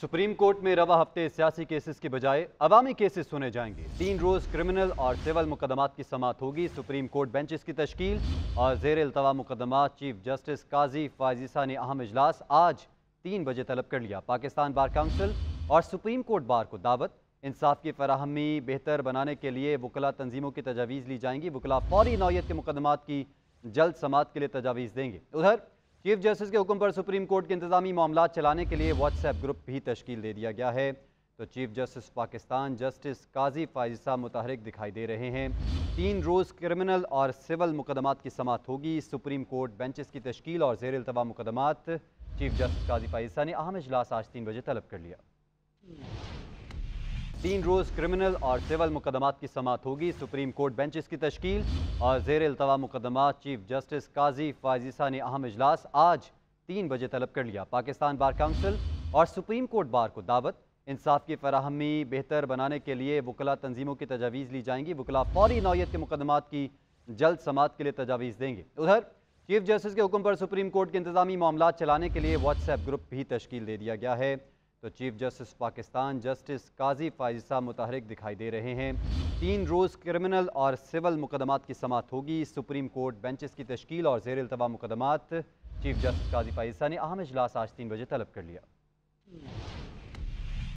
supreme court में रवा हफ्ते सियासी केसेस के बजाय अवामी केसेस सुने जाएंगे तीन रोज क्रिमिनल और सिविल मुकदमात की समात होगी सुप्रीम कोर्ट बेंचेस की तश्कील और जेर अल्तवा मुकदमात चीफ जस्टिस काजी फाजिसा ने अहम इजलास आज तीन बजे तलब कर लिया पाकिस्तान बार काउंसिल और सुप्रीम कोर्ट बार को दावत इंसाफ की फराहमी बेहतर बनाने के लिए वकला तंजीमों की तजावीज़ ली जाएंगी वकला फौरी नौीयत के मुकदमात की जल्द समात के लिए तजावीज़ देंगे उधर चीफ जस्टिस के हुक्म पर सुप्रीम कोर्ट के इंतजामी मामला चलाने के लिए व्हाट्सएप ग्रुप भी तश्कील दे दिया गया है तो chief justice Pakistan justice Qazi Faez Isa मुतहरक दिखाई दे रहे हैं तीन रोज़ क्रिमिनल और सिविल मुकदमा की समात होगी सुप्रीम कोर्ट बेंचेस की तश्कील और जेर अल्तवा मुकदमा चीफ जस्टिस काजी फायज़ा ने अहम इजलास आज तीन बजे तलब कर लिया तीन रोज क्रिमिनल और सिविल मुकदमात की समात होगी सुप्रीम कोर्ट बेंचेस की तश्कील और जेर अल्तवा मुकदमा चीफ जस्टिस काजी फाजिसा ने अहम इजलास आज तीन बजे तलब कर लिया पाकिस्तान बार काउंसिल और सुप्रीम कोर्ट बार को दावत इंसाफ की फराहमी बेहतर बनाने के लिए वकला तंजीमों की तजावीज़ ली जाएंगी वकला फौरी नौीयत के मुकदमा की जल्द समात के लिए तजावीज़ देंगे उधर चीफ जस्टिस के हुक्म पर सुप्रीम कोर्ट के इंतजामी मामला चलाने के लिए व्हाट्सएप ग्रुप भी तश्कील दे दिया गया है तो chief justice Pakistan justice Qazi Faez Isa मुतहरक दिखाई दे रहे हैं तीन रोज़ क्रिमिनल और सिविल मुकदमात की समात होगी सुप्रीम कोर्ट बेंचेस की तश्कील और जेर अल्तवा मुकदमात चीफ जस्टिस काजी फायज़ा ने अहम इजलास आज तीन बजे तलब कर लिया